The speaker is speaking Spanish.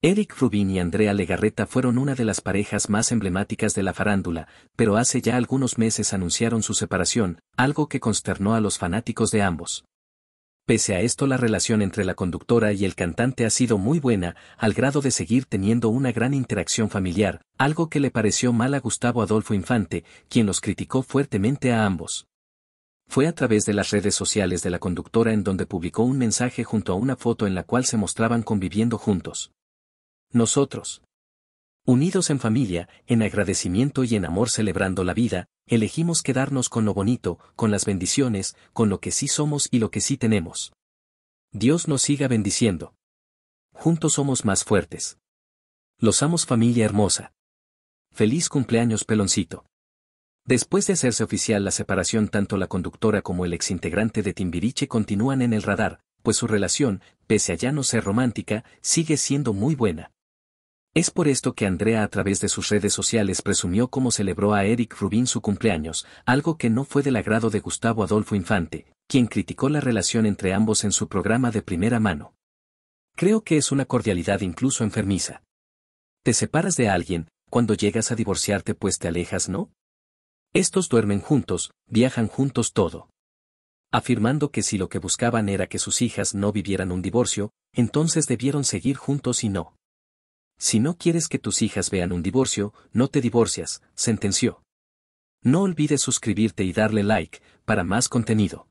Eric Rubín y Andrea Legarreta fueron una de las parejas más emblemáticas de la farándula, pero hace ya algunos meses anunciaron su separación, algo que consternó a los fanáticos de ambos. Pese a esto la relación entre la conductora y el cantante ha sido muy buena, al grado de seguir teniendo una gran interacción familiar, algo que le pareció mal a Gustavo Adolfo Infante, quien los criticó fuertemente a ambos fue a través de las redes sociales de la conductora en donde publicó un mensaje junto a una foto en la cual se mostraban conviviendo juntos. Nosotros. Unidos en familia, en agradecimiento y en amor celebrando la vida, elegimos quedarnos con lo bonito, con las bendiciones, con lo que sí somos y lo que sí tenemos. Dios nos siga bendiciendo. Juntos somos más fuertes. Los amos familia hermosa. Feliz cumpleaños peloncito. Después de hacerse oficial la separación tanto la conductora como el exintegrante de Timbiriche continúan en el radar, pues su relación, pese a ya no ser romántica, sigue siendo muy buena. Es por esto que Andrea a través de sus redes sociales presumió cómo celebró a Eric Rubin su cumpleaños, algo que no fue del agrado de Gustavo Adolfo Infante, quien criticó la relación entre ambos en su programa de primera mano. Creo que es una cordialidad incluso enfermiza. Te separas de alguien, cuando llegas a divorciarte pues te alejas, ¿no? Estos duermen juntos, viajan juntos todo. Afirmando que si lo que buscaban era que sus hijas no vivieran un divorcio, entonces debieron seguir juntos y no. Si no quieres que tus hijas vean un divorcio, no te divorcias, sentenció. No olvides suscribirte y darle like para más contenido.